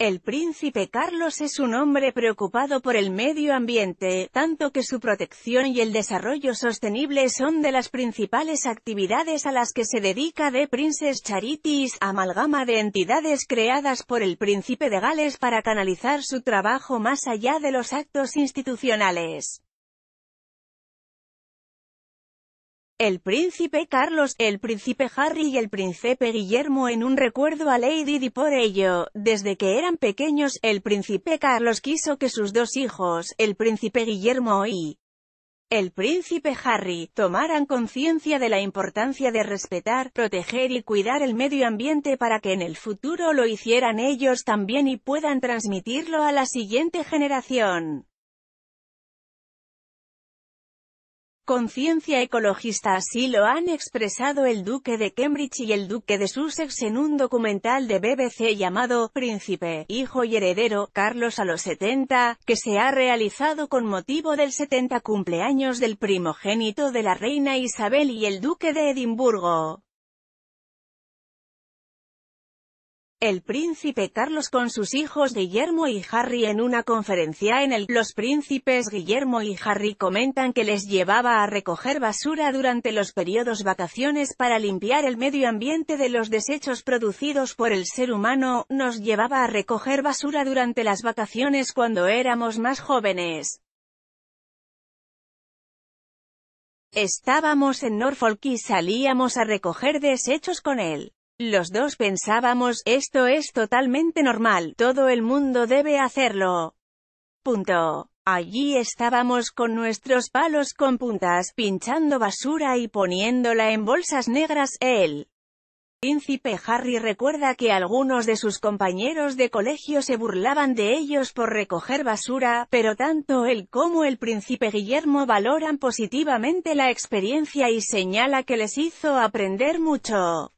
El príncipe Carlos es un hombre preocupado por el medio ambiente, tanto que su protección y el desarrollo sostenible son de las principales actividades a las que se dedica The Princess Charities, amalgama de entidades creadas por el príncipe de Gales para canalizar su trabajo más allá de los actos institucionales. El príncipe Carlos, el príncipe Harry y el príncipe Guillermo en un recuerdo a Lady Di por ello, desde que eran pequeños, el príncipe Carlos quiso que sus dos hijos, el príncipe Guillermo y el príncipe Harry, tomaran conciencia de la importancia de respetar, proteger y cuidar el medio ambiente para que en el futuro lo hicieran ellos también y puedan transmitirlo a la siguiente generación. conciencia ecologista así lo han expresado el duque de Cambridge y el duque de Sussex en un documental de BBC llamado Príncipe, hijo y heredero, Carlos a los 70, que se ha realizado con motivo del 70 cumpleaños del primogénito de la reina Isabel y el duque de Edimburgo. El príncipe Carlos con sus hijos Guillermo y Harry en una conferencia en el los príncipes Guillermo y Harry comentan que les llevaba a recoger basura durante los periodos vacaciones para limpiar el medio ambiente de los desechos producidos por el ser humano, nos llevaba a recoger basura durante las vacaciones cuando éramos más jóvenes. Estábamos en Norfolk y salíamos a recoger desechos con él. Los dos pensábamos, esto es totalmente normal, todo el mundo debe hacerlo. Punto. Allí estábamos con nuestros palos con puntas, pinchando basura y poniéndola en bolsas negras, él. Príncipe Harry recuerda que algunos de sus compañeros de colegio se burlaban de ellos por recoger basura, pero tanto él como el príncipe Guillermo valoran positivamente la experiencia y señala que les hizo aprender mucho.